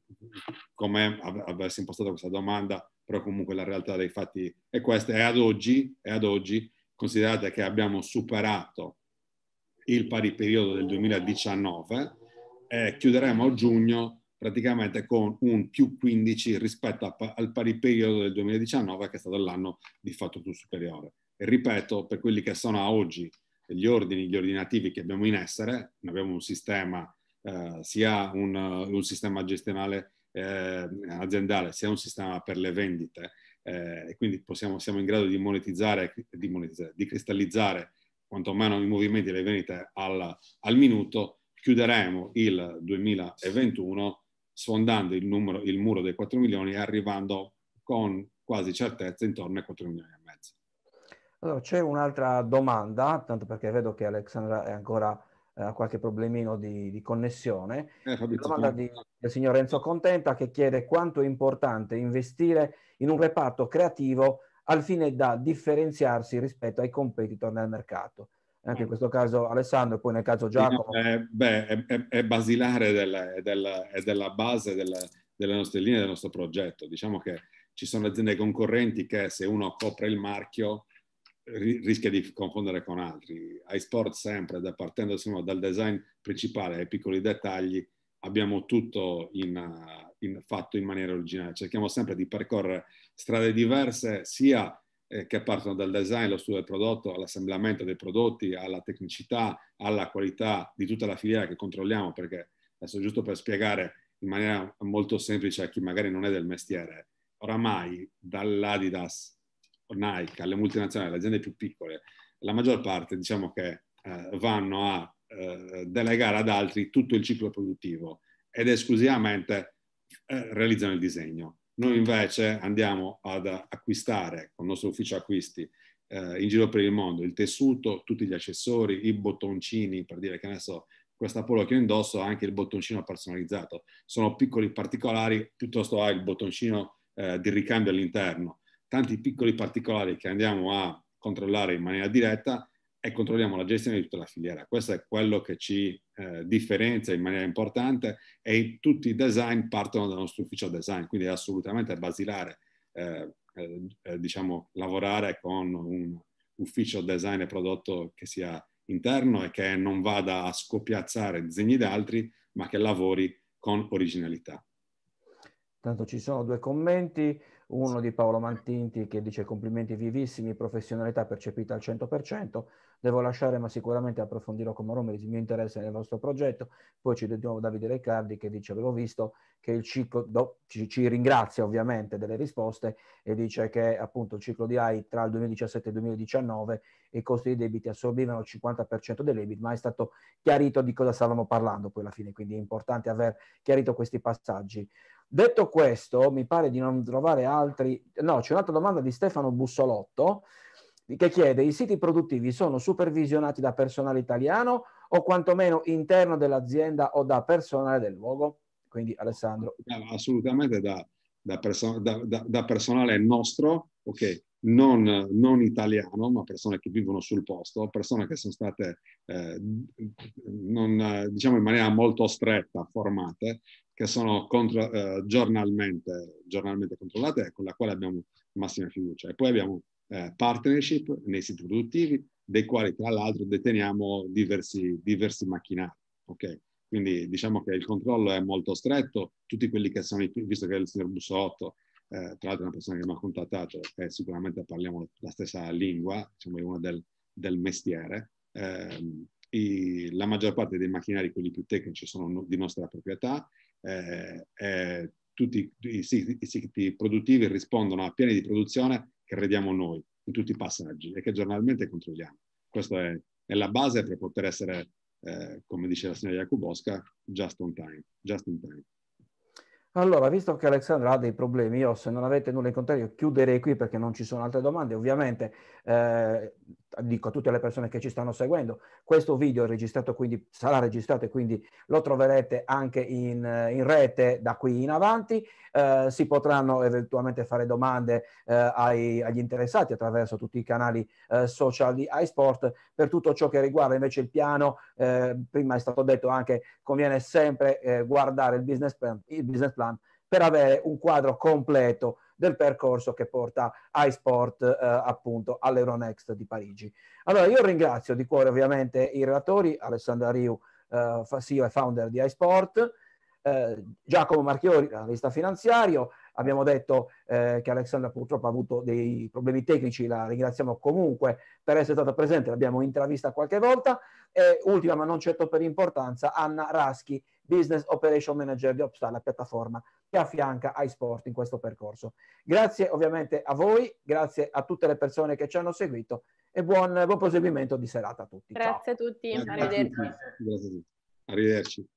come av- avesse impostato questa domanda, però comunque la realtà dei fatti è questa e ad oggi, e ad oggi considerate che abbiamo superato il pari periodo del 2019 e chiuderemo giugno praticamente con un più 15 rispetto al pari periodo del 2019 che è stato l'anno di fatto più superiore. E ripeto, per quelli che sono a oggi gli ordini, gli ordinativi che abbiamo in essere, abbiamo un sistema, eh, sia un, un, sistema gestionale eh, aziendale, sia un sistema per le vendite, eh, e quindi possiamo, siamo in grado di monetizzare, di, monetizzare, di cristallizzare quantomeno i movimenti e le vendite al, al minuto, chiuderemo il 2021 sfondando il, numero, il muro dei 4 milioni e arrivando con quasi certezza intorno ai 4 milioni allora, c'è un'altra domanda, tanto perché vedo che Alexandra è ancora eh, ha qualche problemino di, di connessione. Eh, Fabrizio, domanda di, del signor Renzo Contenta che chiede quanto è importante investire in un reparto creativo al fine da differenziarsi rispetto ai competitor nel mercato. Anche in questo caso Alessandro e poi nel caso Giacomo. Eh, beh, è, è, è, basilare della, è della, è della base della, delle nostre linee, del nostro progetto. Diciamo che ci sono aziende concorrenti che se uno copre il marchio rischia di confondere con altri. A sport sempre, da, partendo insomma, dal design principale ai piccoli dettagli, abbiamo tutto in, eh, in, fatto in maniera originale. Cerchiamo sempre di percorrere strade diverse, sia eh, che partono dal design, lo studio del prodotto, all'assemblamento dei prodotti, alla tecnicità, alla qualità di tutta la filiera che controlliamo, perché adesso giusto per spiegare in maniera molto semplice a chi magari non è del mestiere, oramai dall'Adidas Nike, alle multinazionali, alle aziende più piccole, la maggior parte diciamo che eh, vanno a eh, delegare ad altri tutto il ciclo produttivo ed esclusivamente eh, realizzano il disegno. Noi invece andiamo ad acquistare con il nostro ufficio acquisti eh, in giro per il mondo il tessuto, tutti gli accessori, i bottoncini, per dire che adesso questa polo che io indosso ha anche il bottoncino personalizzato. Sono piccoli particolari, piuttosto ha il bottoncino eh, di ricambio all'interno tanti piccoli particolari che andiamo a controllare in maniera diretta e controlliamo la gestione di tutta la filiera. Questo è quello che ci eh, differenzia in maniera importante e tutti i design partono dal nostro ufficio design, quindi è assolutamente basilare eh, eh, eh, diciamo, lavorare con un ufficio design e prodotto che sia interno e che non vada a scopiazzare disegni d'altri, ma che lavori con originalità. Tanto ci sono due commenti uno di Paolo Mantinti che dice complimenti vivissimi, professionalità percepita al 100%, devo lasciare ma sicuramente approfondirò con Maromeris il mio interesse nel vostro progetto, poi ci dediamo Davide Riccardi che dice avevo visto che il ciclo, do, ci, ci, ringrazia ovviamente delle risposte e dice che appunto il ciclo di AI tra il 2017 e il 2019 i costi dei debiti assorbivano il 50% dell'EBIT, ma è stato chiarito di cosa stavamo parlando poi alla fine, quindi è importante aver chiarito questi passaggi. Detto questo, mi pare di non trovare altri... No, c'è un'altra domanda di Stefano Bussolotto che chiede, i siti produttivi sono supervisionati da personale italiano o quantomeno interno dell'azienda o da personale del luogo? Quindi Alessandro. Assolutamente da, da, perso da, da personale nostro, ok, non, non, italiano, ma persone che vivono sul posto, persone che sono state, eh, non, diciamo in maniera molto stretta, formate che sono contro, eh, giornalmente, giornalmente, controllate e con la quale abbiamo massima fiducia. E poi abbiamo eh, partnership nei siti produttivi, dei quali tra l'altro deteniamo diversi, diversi macchinari. Okay? Quindi diciamo che il controllo è molto stretto, tutti quelli che sono, visto che il signor Busotto, eh, tra l'altro è una persona che mi ha contattato e sicuramente parliamo la stessa lingua, diciamo è uno del, del mestiere, eh, i, la maggior parte dei macchinari, quelli più tecnici, sono no, di nostra proprietà eh, eh, tutti i siti produttivi rispondono a piani di produzione che rediamo noi in tutti i passaggi e che giornalmente controlliamo. Questa è, è la base per poter essere, eh, come dice la signora Jakubowska, just on time, just in time. Allora, visto che Alexandra ha dei problemi, io se non avete nulla in contrario chiuderei qui perché non ci sono altre domande. Ovviamente eh, dico a tutte le persone che ci stanno seguendo, questo video è registrato quindi, sarà registrato e quindi lo troverete anche in, eh, in rete da qui in avanti, eh, si potranno eventualmente fare domande eh, ai, agli interessati attraverso tutti i canali eh, social di iSport per tutto ciò che riguarda invece il piano, eh, prima è stato detto anche conviene sempre eh, guardare il business plan, il business plan per avere un quadro completo del percorso che porta iSport eh, appunto all'Euronext di Parigi. Allora io ringrazio di cuore ovviamente i relatori, Alessandra Riu, eh, CEO e founder di iSport, eh, Giacomo Marchiori, analista finanziario, abbiamo detto eh, che Alexandra purtroppo ha avuto dei problemi tecnici, la ringraziamo comunque per essere stata presente, l'abbiamo intravista qualche volta. E ultima ma non certo per importanza, Anna Raschi, Business Operation Manager di Opsta, la piattaforma che affianca iSport in questo percorso. Grazie ovviamente a voi, grazie a tutte le persone che ci hanno seguito e buon, buon proseguimento di serata a tutti. Grazie Ciao. a tutti, arrivederci. Grazie a tutti. Arrivederci.